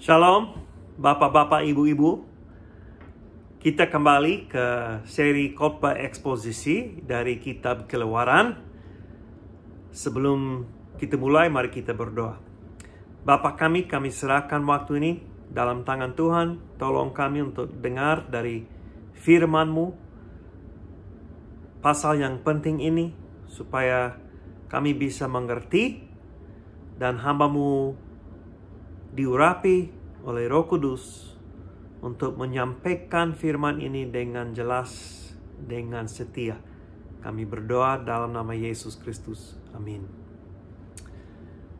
Shalom, Bapak-bapak, Ibu-ibu. Kita kembali ke seri khotbah eksposisi dari kitab Keluaran. Sebelum kita mulai, mari kita berdoa. Bapak kami, kami serahkan waktu ini dalam tangan Tuhan. Tolong kami untuk dengar dari firman-Mu pasal yang penting ini supaya kami bisa mengerti dan hambamu diurapi oleh Roh Kudus untuk menyampaikan firman ini dengan jelas, dengan setia. Kami berdoa dalam nama Yesus Kristus. Amin.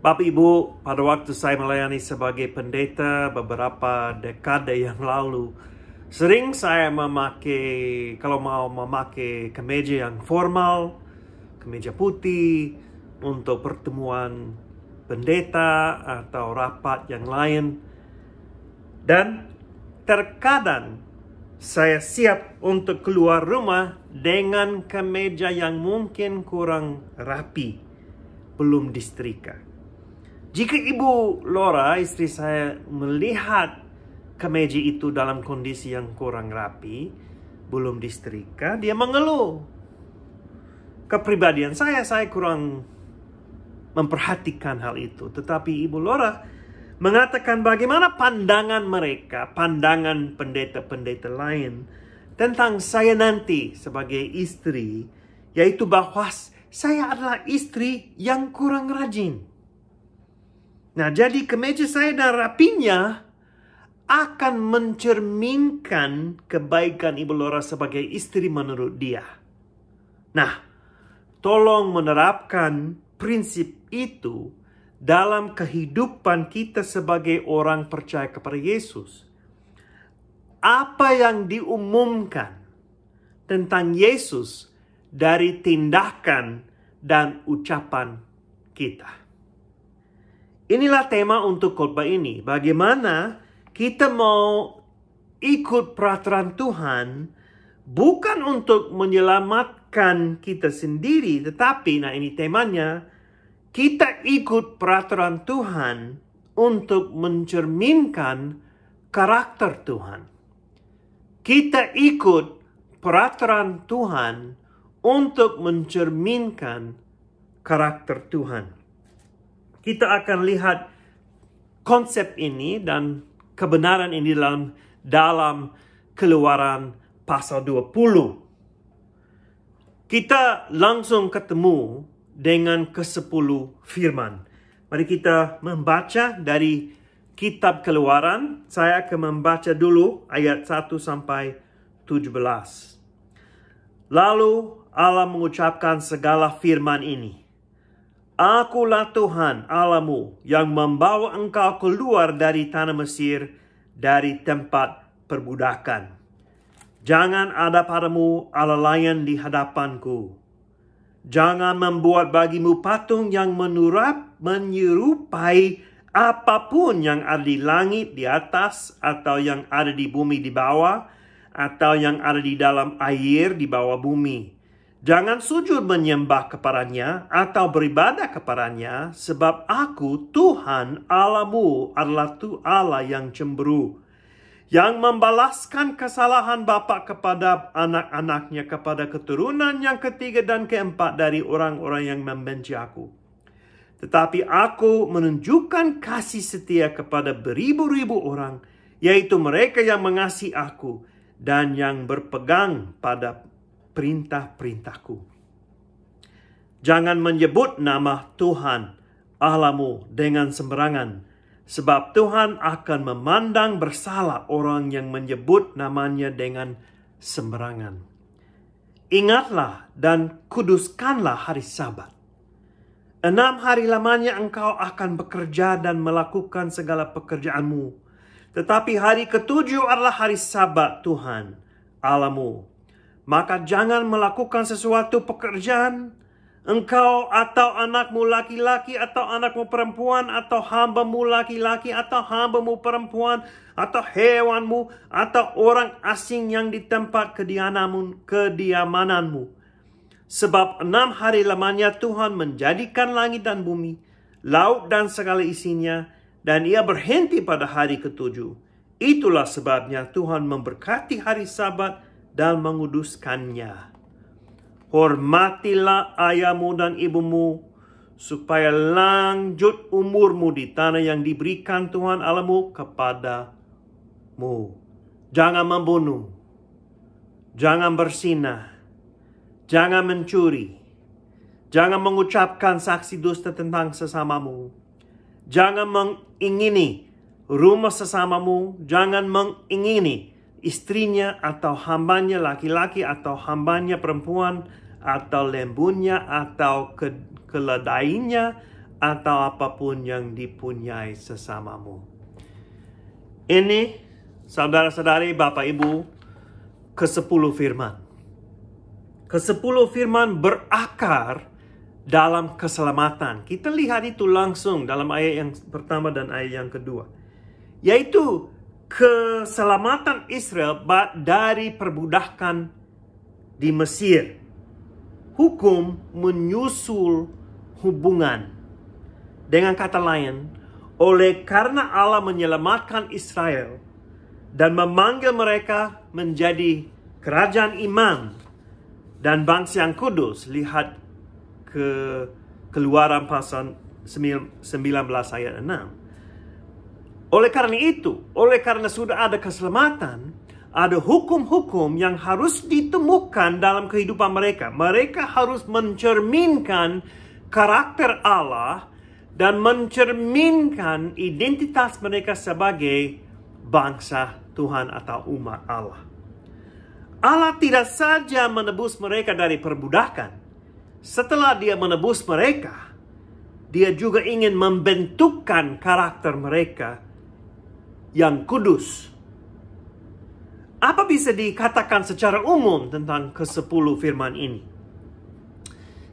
Bapak Ibu, pada waktu saya melayani sebagai pendeta beberapa dekade yang lalu, sering saya memakai, kalau mau memakai kemeja yang formal, kemeja putih, untuk pertemuan pendeta atau rapat yang lain. Dan terkadang saya siap untuk keluar rumah dengan kemeja yang mungkin kurang rapi, belum distrika. Jika Ibu Laura, istri saya, melihat kemeja itu dalam kondisi yang kurang rapi, belum distrika, dia mengeluh. Kepribadian saya, saya kurang memperhatikan hal itu. Tetapi Ibu Laura mengatakan bagaimana pandangan mereka, pandangan pendeta-pendeta lain tentang saya nanti sebagai istri, yaitu bahwa saya adalah istri yang kurang rajin. Nah, jadi kemeja saya dan rapinya akan mencerminkan kebaikan Ibu Laura sebagai istri menurut dia. Nah, tolong menerapkan prinsip itu dalam kehidupan kita sebagai orang percaya kepada Yesus. Apa yang diumumkan tentang Yesus dari tindakan dan ucapan kita. Inilah tema untuk khotbah ini. Bagaimana kita mau ikut peraturan Tuhan bukan untuk menyelamatkan kita sendiri, tetapi nah ini temanya kita ikut peraturan Tuhan untuk mencerminkan karakter Tuhan. Kita ikut peraturan Tuhan untuk mencerminkan karakter Tuhan. Kita akan lihat konsep ini dan kebenaran ini dalam dalam keluaran pasal 20. Kita langsung ketemu dengan kesepuluh firman. Mari kita membaca dari kitab keluaran. Saya akan membaca dulu ayat 1 sampai 17. Lalu Allah mengucapkan segala firman ini. Akulah Tuhan Alamu yang membawa engkau keluar dari tanah Mesir dari tempat perbudakan. Jangan ada padamu Allah lain di hadapanku Jangan membuat bagimu patung yang menurap, menyerupai apapun yang ada di langit di atas atau yang ada di bumi di bawah atau yang ada di dalam air di bawah bumi. Jangan sujud menyembah kepadanya atau beribadah kepadanya sebab aku Tuhan Allahmu adalah tu Allah yang cemburu yang membalaskan kesalahan bapa kepada anak-anaknya, kepada keturunan yang ketiga dan keempat dari orang-orang yang membenci aku. Tetapi aku menunjukkan kasih setia kepada beribu-ribu orang, yaitu mereka yang mengasihi aku dan yang berpegang pada perintah-perintahku. Jangan menyebut nama Tuhan Allahmu dengan sembarangan, Sebab Tuhan akan memandang bersalah orang yang menyebut namanya dengan sembarangan. Ingatlah dan kuduskanlah hari sabat. Enam hari lamanya engkau akan bekerja dan melakukan segala pekerjaanmu. Tetapi hari ketujuh adalah hari sabat Tuhan, Alamu. Maka jangan melakukan sesuatu pekerjaan Engkau atau anakmu laki-laki atau anakmu perempuan atau hamba mu laki-laki atau hamba mu perempuan atau hewanmu atau orang asing yang di tempat kediamanmu, kediamananmu. Sebab enam hari lamanya Tuhan menjadikan langit dan bumi, laut dan segala isinya, dan ia berhenti pada hari ketujuh. Itulah sebabnya Tuhan memberkati hari sabat dan menguduskannya. Hormatilah ayahmu dan ibumu, supaya lanjut umurmu di tanah yang diberikan Tuhan Allahmu kepadamu. Jangan membunuh, jangan bersinah, jangan mencuri, jangan mengucapkan saksi dusta tentang sesamamu, jangan mengingini rumah sesamamu, jangan mengingini istrinya atau hambanya laki-laki atau hambanya perempuan atau lembunya atau ke keledainya atau apapun yang dipunyai sesamamu. Ini saudara-saudari, Bapak Ibu, ke-10 firman. Ke-10 firman berakar dalam keselamatan. Kita lihat itu langsung dalam ayat yang pertama dan ayat yang kedua. Yaitu keselamatan Israel dari perbudakan di Mesir. Hukum menyusul hubungan. Dengan kata lain, oleh karena Allah menyelamatkan Israel dan memanggil mereka menjadi kerajaan iman dan bangsa yang kudus. Lihat ke keluaran pasal 19 ayat 6. Oleh karena itu, oleh karena sudah ada keselamatan, ada hukum-hukum yang harus ditemukan dalam kehidupan mereka. Mereka harus mencerminkan karakter Allah dan mencerminkan identitas mereka sebagai bangsa Tuhan atau umat Allah. Allah tidak saja menebus mereka dari perbudakan. Setelah dia menebus mereka, dia juga ingin membentukkan karakter mereka yang kudus. Apa bisa dikatakan secara umum tentang kesepuluh firman ini?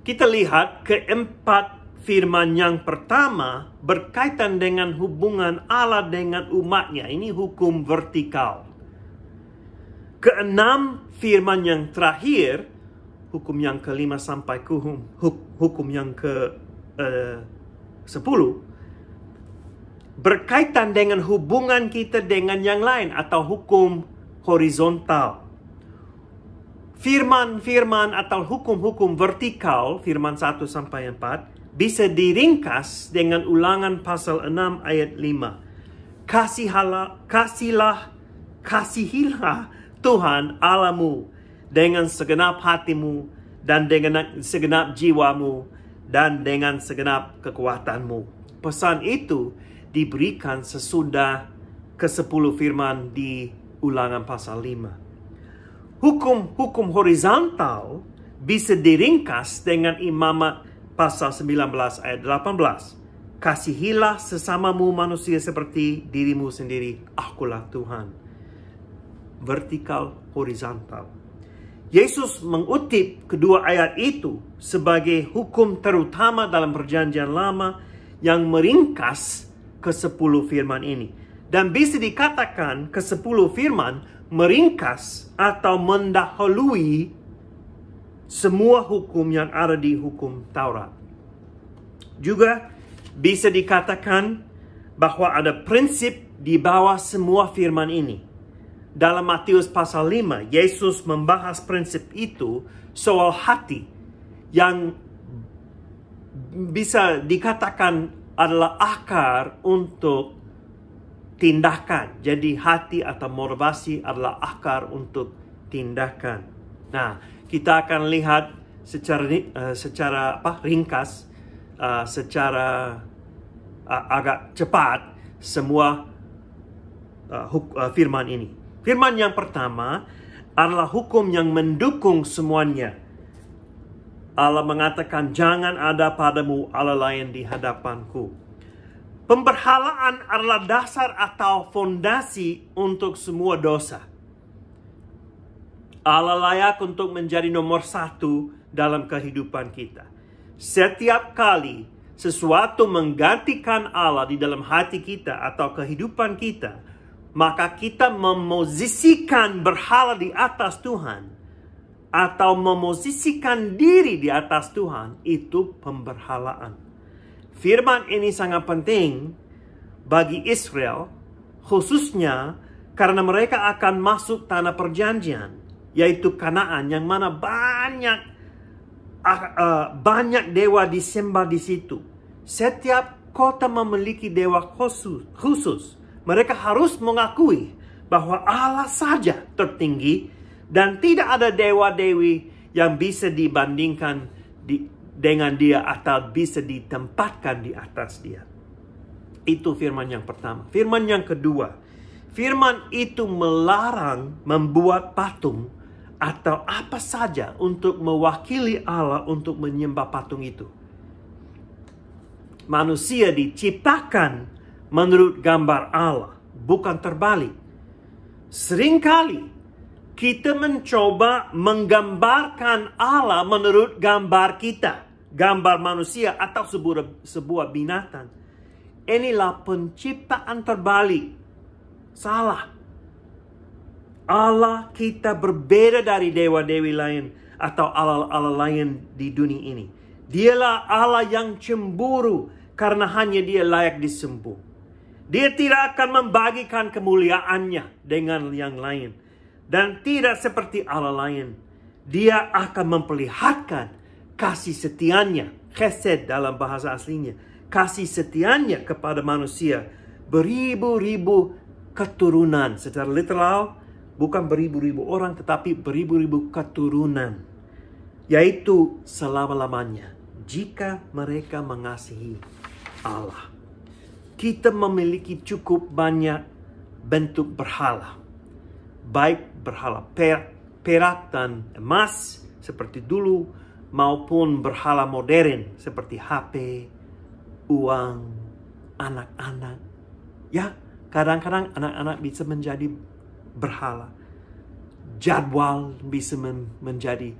Kita lihat keempat firman yang pertama berkaitan dengan hubungan Allah dengan umatnya. Ini hukum vertikal. Keenam firman yang terakhir, hukum yang kelima sampai hukum, hukum yang ke 10 eh, sepuluh, berkaitan dengan hubungan kita dengan yang lain atau hukum horizontal. Firman-firman atau hukum-hukum vertikal, firman 1 sampai 4, bisa diringkas dengan ulangan pasal 6 ayat 5. Kasihalah, kasihilah Tuhan Alamu dengan segenap hatimu dan dengan segenap jiwamu dan dengan segenap kekuatanmu. Pesan itu diberikan sesudah ke-10 firman di ulangan pasal 5. Hukum-hukum horizontal bisa diringkas dengan imamat pasal 19 ayat 18. Kasihilah sesamamu manusia seperti dirimu sendiri, akulah Tuhan. Vertikal, horizontal. Yesus mengutip kedua ayat itu sebagai hukum terutama dalam perjanjian lama yang meringkas ke sepuluh firman ini. Dan bisa dikatakan ke sepuluh firman meringkas atau mendahului semua hukum yang ada di hukum Taurat. Juga bisa dikatakan bahwa ada prinsip di bawah semua firman ini. Dalam Matius pasal 5, Yesus membahas prinsip itu soal hati yang bisa dikatakan adalah akar untuk tindakan. Jadi hati atau motivasi adalah akar untuk tindakan. Nah, kita akan lihat secara uh, secara apa ringkas uh, secara uh, agak cepat semua uh, huk, uh, firman ini. Firman yang pertama adalah hukum yang mendukung semuanya. Allah mengatakan jangan ada padamu Allah lain di hadapanku. Pemberhalaan adalah dasar atau fondasi untuk semua dosa. Allah layak untuk menjadi nomor satu dalam kehidupan kita. Setiap kali sesuatu menggantikan Allah di dalam hati kita atau kehidupan kita, maka kita memosisikan berhala di atas Tuhan atau memosisikan diri di atas Tuhan itu pemberhalaan. Firman ini sangat penting bagi Israel khususnya karena mereka akan masuk tanah perjanjian yaitu Kanaan yang mana banyak ah, eh, banyak dewa disembah di situ. Setiap kota memiliki dewa khusus, khusus. Mereka harus mengakui bahwa Allah saja tertinggi dan tidak ada dewa-dewi yang bisa dibandingkan di, dengan dia atau bisa ditempatkan di atas dia. Itu firman yang pertama. Firman yang kedua, firman itu melarang membuat patung atau apa saja untuk mewakili Allah untuk menyembah patung itu. Manusia diciptakan menurut gambar Allah, bukan terbalik. Seringkali kita mencoba menggambarkan Allah menurut gambar kita, gambar manusia atau sebuah, sebuah binatang. Inilah penciptaan terbalik. Salah. Allah kita berbeda dari dewa-dewi lain atau Allah-Allah lain di dunia ini. Dialah Allah yang cemburu karena hanya dia layak disembuh. Dia tidak akan membagikan kemuliaannya dengan yang lain dan tidak seperti Allah lain. Dia akan memperlihatkan kasih setianya, chesed dalam bahasa aslinya, kasih setianya kepada manusia beribu-ribu keturunan secara literal bukan beribu-ribu orang tetapi beribu-ribu keturunan yaitu selama-lamanya jika mereka mengasihi Allah kita memiliki cukup banyak bentuk berhala baik berhala per, perak dan emas seperti dulu maupun berhala modern seperti HP, uang, anak-anak. Ya, kadang-kadang anak-anak bisa menjadi berhala. Jadwal bisa men menjadi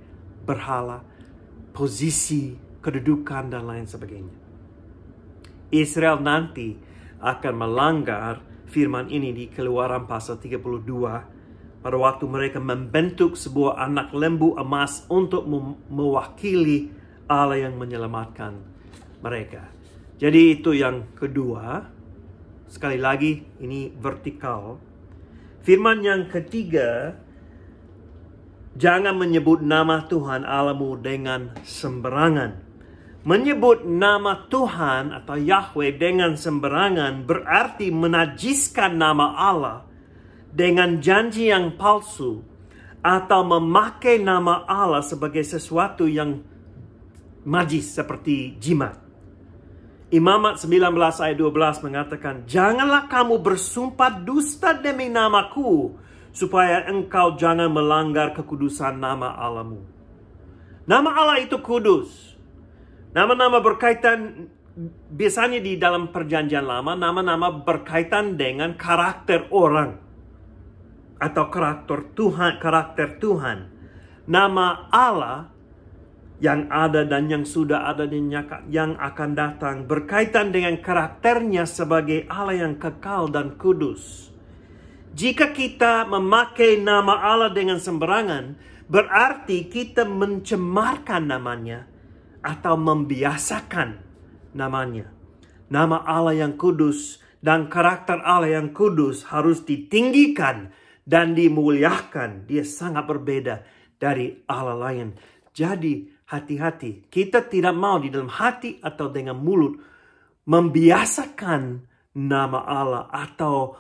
berhala, posisi, kedudukan dan lain sebagainya. Israel nanti akan melanggar firman ini di Keluaran pasal 32 pada waktu mereka membentuk sebuah anak lembu emas untuk mewakili Allah yang menyelamatkan mereka. Jadi itu yang kedua. Sekali lagi ini vertikal. Firman yang ketiga, jangan menyebut nama Tuhan alamu dengan sembarangan. Menyebut nama Tuhan atau Yahweh dengan sembarangan berarti menajiskan nama Allah dengan janji yang palsu atau memakai nama Allah sebagai sesuatu yang majis seperti jimat. Imamat 19 ayat 12 mengatakan, Janganlah kamu bersumpah dusta demi namaku, supaya engkau jangan melanggar kekudusan nama Allahmu. Nama Allah itu kudus. Nama-nama berkaitan biasanya di dalam perjanjian lama, nama-nama berkaitan dengan karakter orang atau karakter Tuhan, karakter Tuhan. Nama Allah yang ada dan yang sudah ada dan yang akan datang berkaitan dengan karakternya sebagai Allah yang kekal dan kudus. Jika kita memakai nama Allah dengan sembarangan, berarti kita mencemarkan namanya atau membiasakan namanya. Nama Allah yang kudus dan karakter Allah yang kudus harus ditinggikan dan dimuliakan. Dia sangat berbeda dari Allah lain. Jadi hati-hati, kita tidak mau di dalam hati atau dengan mulut membiasakan nama Allah atau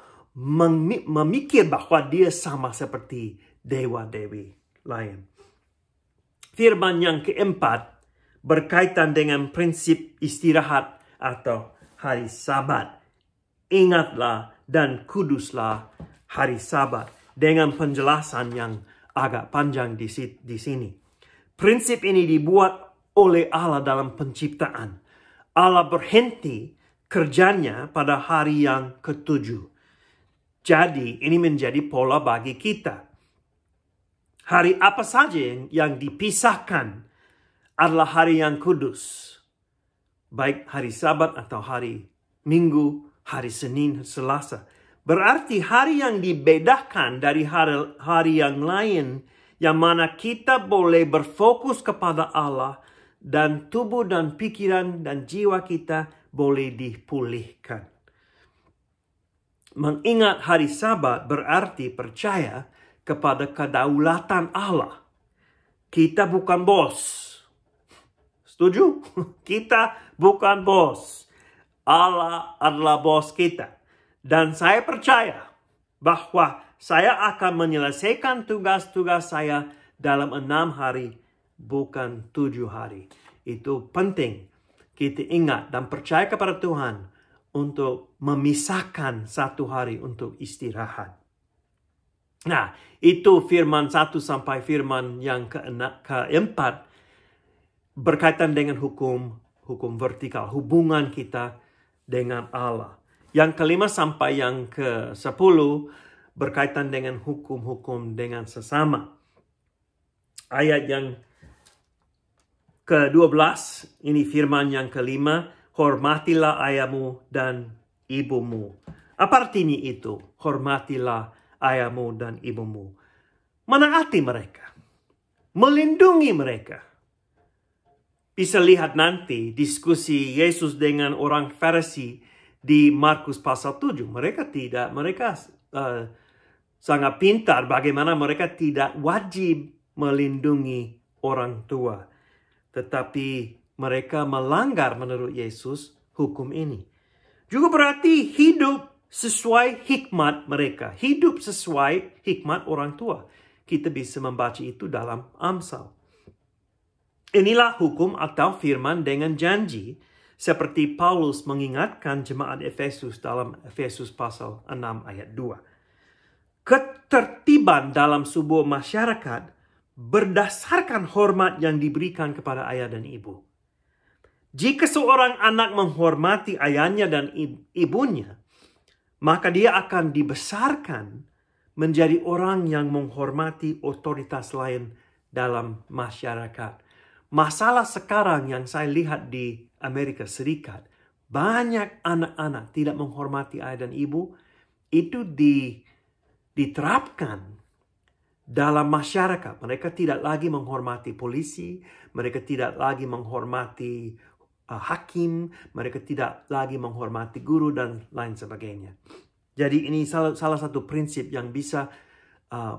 memikir bahwa dia sama seperti dewa-dewi lain. Firman yang keempat berkaitan dengan prinsip istirahat atau hari sabat. Ingatlah dan kuduslah hari sabat dengan penjelasan yang agak panjang di, di sini. Prinsip ini dibuat oleh Allah dalam penciptaan. Allah berhenti kerjanya pada hari yang ketujuh. Jadi ini menjadi pola bagi kita. Hari apa saja yang, yang dipisahkan adalah hari yang kudus. Baik hari sabat atau hari minggu, hari Senin, Selasa. Berarti hari yang dibedakan dari hari, hari yang lain yang mana kita boleh berfokus kepada Allah dan tubuh dan pikiran dan jiwa kita boleh dipulihkan. Mengingat hari sabat berarti percaya kepada kedaulatan Allah. Kita bukan bos. Setuju? Kita bukan bos. Allah adalah bos kita. Dan saya percaya bahwa saya akan menyelesaikan tugas-tugas saya dalam enam hari, bukan tujuh hari. Itu penting kita ingat dan percaya kepada Tuhan untuk memisahkan satu hari untuk istirahat. Nah, itu firman satu sampai firman yang keempat berkaitan dengan hukum hukum vertikal, hubungan kita dengan Allah. Yang kelima sampai yang ke sepuluh berkaitan dengan hukum-hukum dengan sesama. Ayat yang ke-12, ini firman yang kelima, hormatilah ayahmu dan ibumu. Apa artinya itu? Hormatilah ayahmu dan ibumu. Menaati mereka. Melindungi mereka. Bisa lihat nanti diskusi Yesus dengan orang Farisi di Markus pasal 7. Mereka tidak, mereka uh, sangat pintar bagaimana mereka tidak wajib melindungi orang tua. Tetapi mereka melanggar menurut Yesus hukum ini. Juga berarti hidup sesuai hikmat mereka. Hidup sesuai hikmat orang tua. Kita bisa membaca itu dalam Amsal. Inilah hukum atau firman dengan janji seperti Paulus mengingatkan jemaat Efesus dalam Efesus pasal 6 ayat 2. Ketertiban dalam sebuah masyarakat berdasarkan hormat yang diberikan kepada ayah dan ibu. Jika seorang anak menghormati ayahnya dan ibunya, maka dia akan dibesarkan menjadi orang yang menghormati otoritas lain dalam masyarakat. Masalah sekarang yang saya lihat di Amerika Serikat, banyak anak-anak tidak menghormati ayah dan ibu itu di, diterapkan dalam masyarakat. Mereka tidak lagi menghormati polisi, mereka tidak lagi menghormati uh, hakim, mereka tidak lagi menghormati guru dan lain sebagainya. Jadi ini salah, salah satu prinsip yang bisa uh,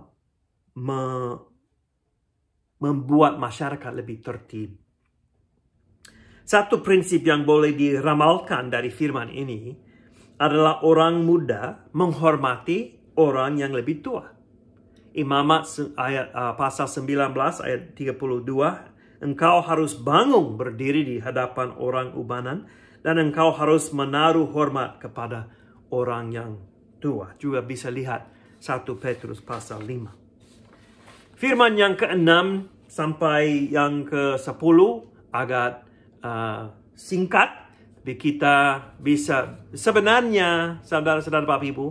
me, membuat masyarakat lebih tertib. Satu prinsip yang boleh diramalkan dari firman ini adalah orang muda menghormati orang yang lebih tua. Imamat ayat uh, pasal 19 ayat 32, engkau harus bangun berdiri di hadapan orang ubanan dan engkau harus menaruh hormat kepada orang yang tua. Juga bisa lihat 1 Petrus pasal 5. Firman yang ke-6 sampai yang ke-10 agak Uh, singkat, kita bisa sebenarnya saudara-saudara Bapak Ibu,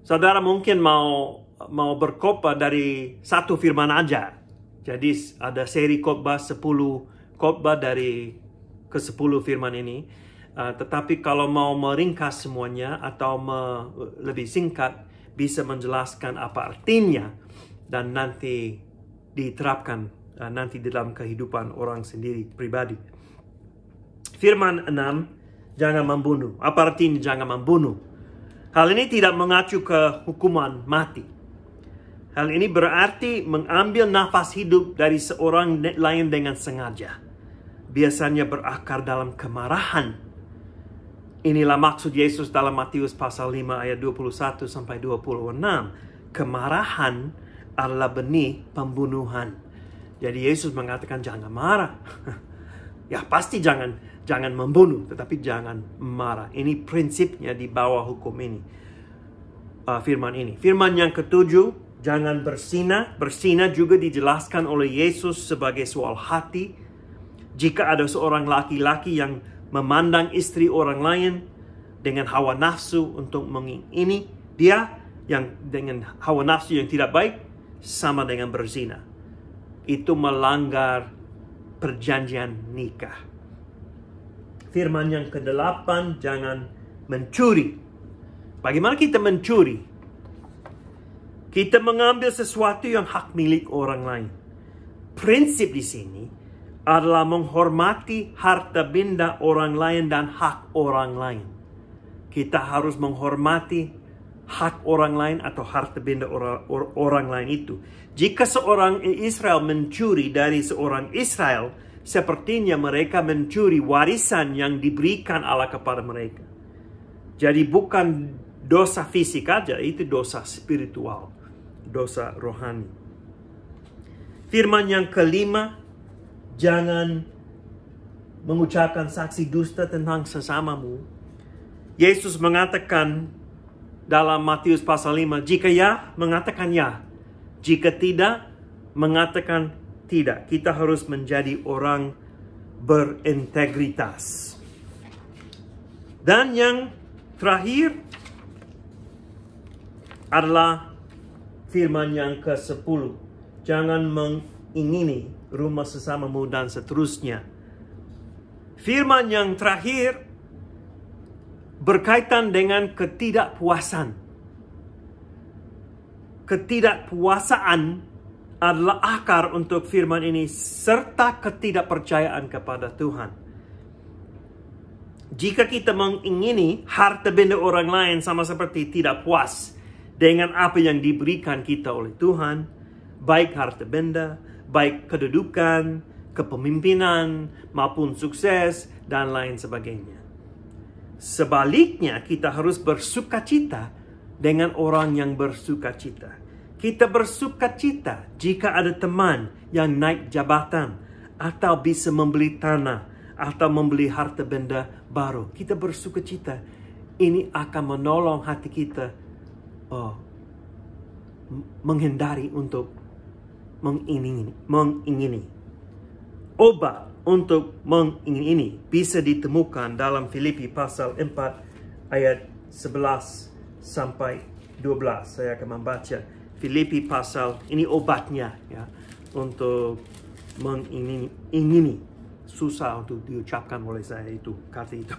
saudara mungkin mau mau berkhotbah dari satu firman aja. Jadi ada seri khotbah 10 khotbah dari ke-10 firman ini. Uh, tetapi kalau mau meringkas semuanya atau me, lebih singkat bisa menjelaskan apa artinya dan nanti diterapkan uh, nanti dalam kehidupan orang sendiri pribadi. Firman 6, jangan membunuh. Apa artinya jangan membunuh? Hal ini tidak mengacu ke hukuman mati. Hal ini berarti mengambil nafas hidup dari seorang lain dengan sengaja. Biasanya berakar dalam kemarahan. Inilah maksud Yesus dalam Matius pasal 5 ayat 21 sampai 26. Kemarahan adalah benih pembunuhan. Jadi Yesus mengatakan jangan marah. ya pasti jangan jangan membunuh, tetapi jangan marah. Ini prinsipnya di bawah hukum ini. Uh, firman ini. Firman yang ketujuh, jangan bersina bersina juga dijelaskan oleh Yesus sebagai soal hati. Jika ada seorang laki-laki yang memandang istri orang lain dengan hawa nafsu untuk mengingini dia yang dengan hawa nafsu yang tidak baik sama dengan berzina. Itu melanggar perjanjian nikah firman yang ke-8, jangan mencuri. Bagaimana kita mencuri? Kita mengambil sesuatu yang hak milik orang lain. Prinsip di sini adalah menghormati harta benda orang lain dan hak orang lain. Kita harus menghormati hak orang lain atau harta benda orang, orang lain itu. Jika seorang Israel mencuri dari seorang Israel, sepertinya mereka mencuri warisan yang diberikan Allah kepada mereka. Jadi bukan dosa fisik aja, itu dosa spiritual, dosa rohani. Firman yang kelima, jangan mengucapkan saksi dusta tentang sesamamu. Yesus mengatakan dalam Matius pasal 5, jika ya, mengatakan ya. Jika tidak, mengatakan tidak, kita harus menjadi orang berintegritas. Dan yang terakhir adalah firman yang ke-10. Jangan mengingini rumah sesamamu dan seterusnya. Firman yang terakhir berkaitan dengan ketidakpuasan. Ketidakpuasaan adalah akar untuk firman ini serta ketidakpercayaan kepada Tuhan. Jika kita mengingini harta benda orang lain sama seperti tidak puas dengan apa yang diberikan kita oleh Tuhan, baik harta benda, baik kedudukan, kepemimpinan, maupun sukses, dan lain sebagainya. Sebaliknya, kita harus bersuka cita dengan orang yang bersuka cita. Kita bersuka cita jika ada teman yang naik jabatan atau bisa membeli tanah atau membeli harta benda baru. Kita bersuka cita. Ini akan menolong hati kita oh, menghindari untuk mengingini, mengingini. Obat untuk mengingini bisa ditemukan dalam Filipi pasal 4 ayat 11 sampai 12. Saya akan membaca. Filipi pasal ini obatnya ya untuk mengingini susah untuk diucapkan oleh saya itu kata itu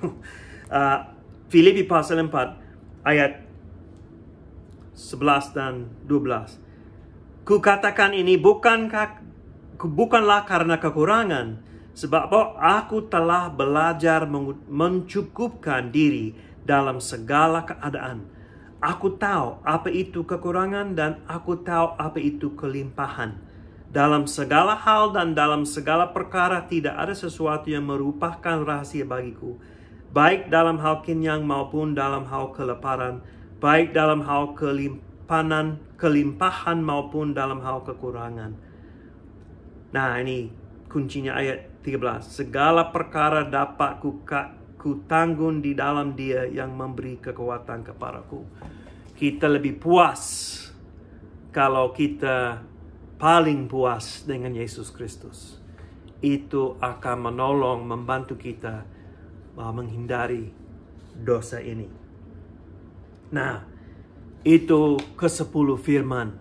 uh, Filipi pasal 4 ayat 11 dan 12 katakan ini bukan bukanlah karena kekurangan sebab aku telah belajar mencukupkan diri dalam segala keadaan Aku tahu apa itu kekurangan dan aku tahu apa itu kelimpahan. Dalam segala hal dan dalam segala perkara tidak ada sesuatu yang merupakan rahasia bagiku. Baik dalam hal kenyang maupun dalam hal keleparan, baik dalam hal kelimpanan, kelimpahan maupun dalam hal kekurangan. Nah ini kuncinya ayat 13. Segala perkara dapat ku ku tanggung di dalam dia yang memberi kekuatan kepadaku. Kita lebih puas kalau kita paling puas dengan Yesus Kristus. Itu akan menolong, membantu kita uh, menghindari dosa ini. Nah, itu ke sepuluh firman.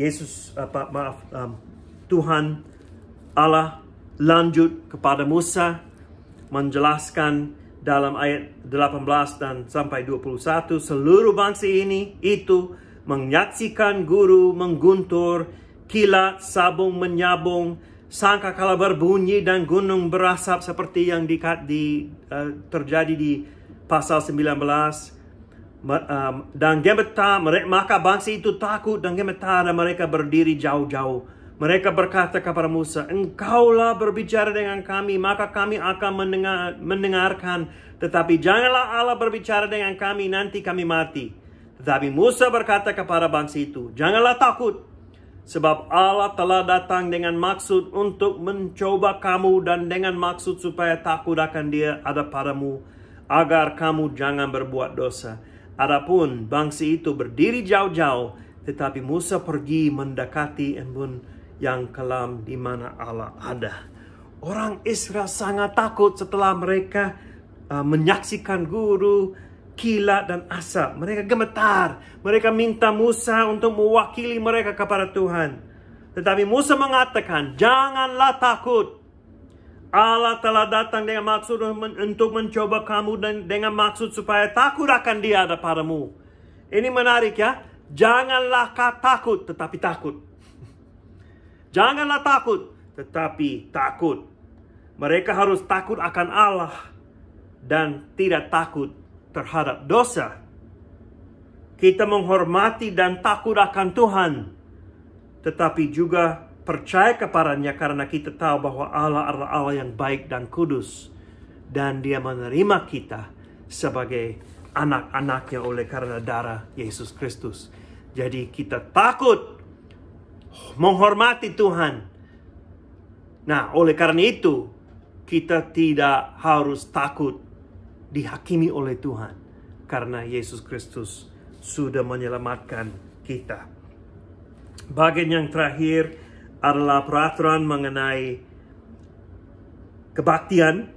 Yesus, apa, maaf, um, Tuhan Allah lanjut kepada Musa menjelaskan dalam ayat 18 dan sampai 21 seluruh bangsa ini itu menyaksikan guru mengguntur kilat sabung menyabung sangka kala berbunyi dan gunung berasap seperti yang di, di eh, terjadi di pasal 19 eh, dan gemetar mereka maka bangsa itu takut dan gemetar dan mereka berdiri jauh-jauh mereka berkata kepada Musa, Engkaulah berbicara dengan kami, maka kami akan mendengar, mendengarkan. Tetapi janganlah Allah berbicara dengan kami, nanti kami mati. Tetapi Musa berkata kepada bangsa itu, Janganlah takut, sebab Allah telah datang dengan maksud untuk mencoba kamu dan dengan maksud supaya takut akan dia ada padamu, agar kamu jangan berbuat dosa. Adapun bangsa itu berdiri jauh-jauh, tetapi Musa pergi mendekati embun yang kelam di mana Allah ada. Orang Israel sangat takut setelah mereka uh, menyaksikan guru, kila dan asap. Mereka gemetar. Mereka minta Musa untuk mewakili mereka kepada Tuhan. Tetapi Musa mengatakan, "Janganlah takut. Allah telah datang dengan maksud untuk mencoba kamu dan dengan maksud supaya takut akan Dia padamu." Ini menarik ya. Janganlah takut, tetapi takut. Janganlah takut, tetapi takut. Mereka harus takut akan Allah dan tidak takut terhadap dosa. Kita menghormati dan takut akan Tuhan, tetapi juga percaya kepadanya karena kita tahu bahwa Allah adalah Allah yang baik dan kudus. Dan dia menerima kita sebagai anak-anaknya oleh karena darah Yesus Kristus. Jadi kita takut menghormati Tuhan. Nah, oleh karena itu, kita tidak harus takut dihakimi oleh Tuhan karena Yesus Kristus sudah menyelamatkan kita. Bagian yang terakhir adalah peraturan mengenai kebaktian.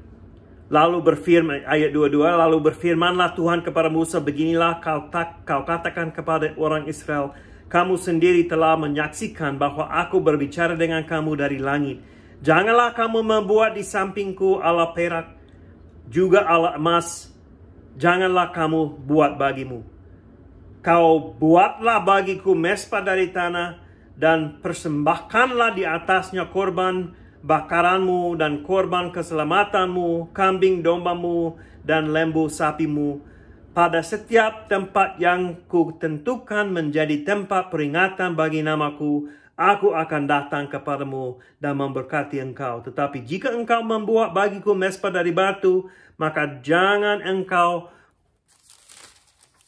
Lalu berfirman ayat 22 lalu berfirmanlah Tuhan kepada Musa beginilah kau, tak, kau katakan kepada orang Israel kamu sendiri telah menyaksikan bahwa aku berbicara dengan kamu dari langit. Janganlah kamu membuat di sampingku Allah perak, juga Allah emas. Janganlah kamu buat bagimu. Kau buatlah bagiku mespa dari tanah, dan persembahkanlah di atasnya korban bakaranmu dan korban keselamatanmu, kambing dombamu dan lembu sapimu pada setiap tempat yang kutentukan menjadi tempat peringatan bagi namaku, aku akan datang kepadamu dan memberkati engkau. Tetapi jika engkau membuat bagiku mesbah dari batu, maka jangan engkau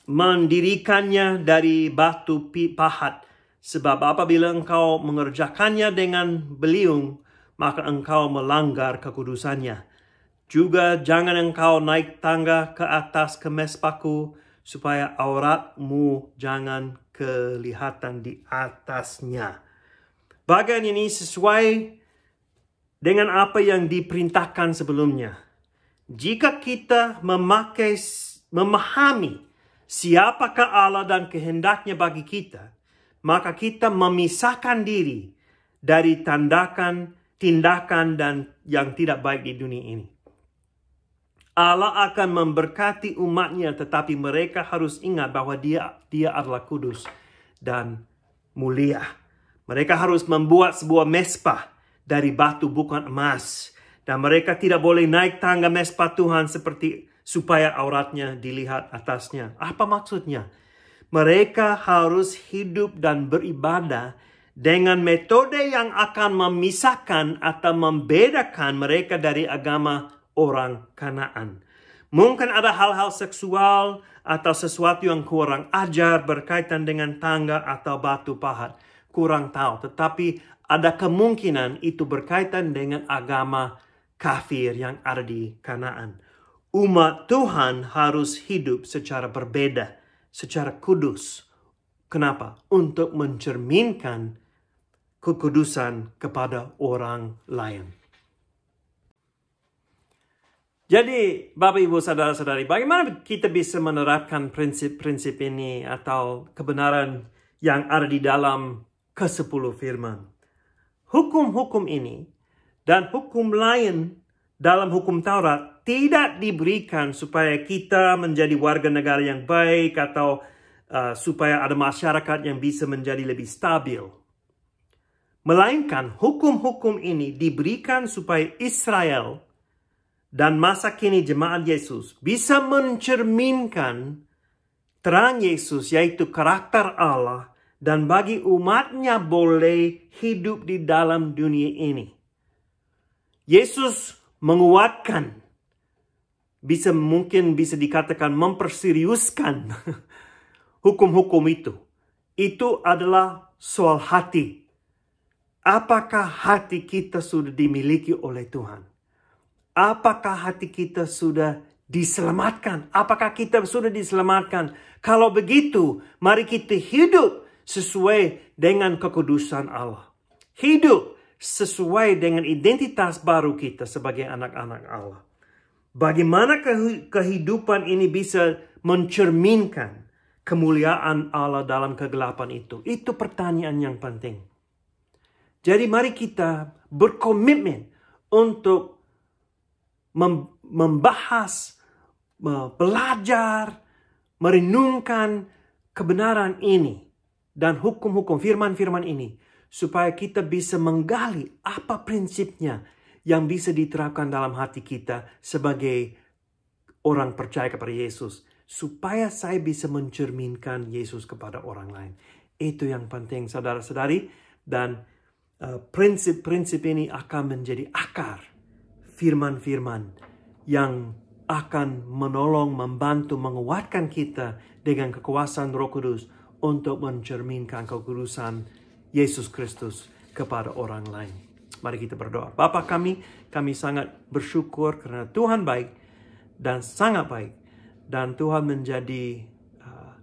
mendirikannya dari batu pahat. Sebab apabila engkau mengerjakannya dengan beliung, maka engkau melanggar kekudusannya juga jangan engkau naik tangga ke atas ke mespaku, supaya auratmu jangan kelihatan di atasnya. Bagian ini sesuai dengan apa yang diperintahkan sebelumnya. Jika kita memakai memahami siapakah Allah dan kehendaknya bagi kita, maka kita memisahkan diri dari tandakan, tindakan dan yang tidak baik di dunia ini. Allah akan memberkati umatnya tetapi mereka harus ingat bahwa dia dia adalah kudus dan mulia. Mereka harus membuat sebuah mespa dari batu bukan emas dan mereka tidak boleh naik tangga mespa Tuhan seperti supaya auratnya dilihat atasnya. Apa maksudnya? Mereka harus hidup dan beribadah dengan metode yang akan memisahkan atau membedakan mereka dari agama orang Kanaan. Mungkin ada hal-hal seksual atau sesuatu yang kurang ajar berkaitan dengan tangga atau batu pahat. Kurang tahu, tetapi ada kemungkinan itu berkaitan dengan agama kafir yang ada di Kanaan. Umat Tuhan harus hidup secara berbeda, secara kudus. Kenapa? Untuk mencerminkan kekudusan kepada orang lain. Jadi, Bapak Ibu Saudara-saudari, bagaimana kita bisa menerapkan prinsip-prinsip ini atau kebenaran yang ada di dalam ke-10 firman? Hukum-hukum ini dan hukum lain dalam hukum Taurat tidak diberikan supaya kita menjadi warga negara yang baik atau uh, supaya ada masyarakat yang bisa menjadi lebih stabil. Melainkan hukum-hukum ini diberikan supaya Israel dan masa kini jemaat Yesus bisa mencerminkan terang Yesus yaitu karakter Allah dan bagi umatnya boleh hidup di dalam dunia ini. Yesus menguatkan, bisa mungkin bisa dikatakan memperseriuskan hukum-hukum itu. Itu adalah soal hati. Apakah hati kita sudah dimiliki oleh Tuhan? Apakah hati kita sudah diselamatkan? Apakah kita sudah diselamatkan? Kalau begitu, mari kita hidup sesuai dengan kekudusan Allah. Hidup sesuai dengan identitas baru kita sebagai anak-anak Allah. Bagaimana kehidupan ini bisa mencerminkan kemuliaan Allah dalam kegelapan itu? Itu pertanyaan yang penting. Jadi mari kita berkomitmen untuk membahas, belajar, merenungkan kebenaran ini dan hukum-hukum firman-firman ini supaya kita bisa menggali apa prinsipnya yang bisa diterapkan dalam hati kita sebagai orang percaya kepada Yesus supaya saya bisa mencerminkan Yesus kepada orang lain. Itu yang penting saudara-saudari dan eh, prinsip-prinsip uh, ini akan menjadi akar firman-firman yang akan menolong, membantu, menguatkan kita dengan kekuasaan Roh Kudus untuk mencerminkan kekudusan Yesus Kristus kepada orang lain. Mari kita berdoa. Bapa kami, kami sangat bersyukur karena Tuhan baik dan sangat baik. Dan Tuhan menjadi uh,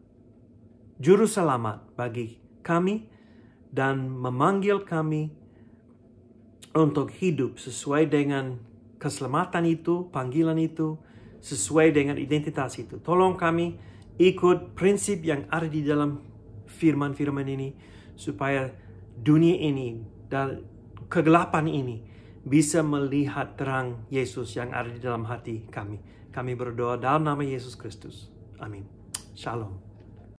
juru selamat bagi kami dan memanggil kami untuk hidup sesuai dengan keselamatan itu, panggilan itu, sesuai dengan identitas itu. Tolong kami ikut prinsip yang ada di dalam firman-firman ini, supaya dunia ini dan kegelapan ini bisa melihat terang Yesus yang ada di dalam hati kami. Kami berdoa dalam nama Yesus Kristus. Amin. Shalom.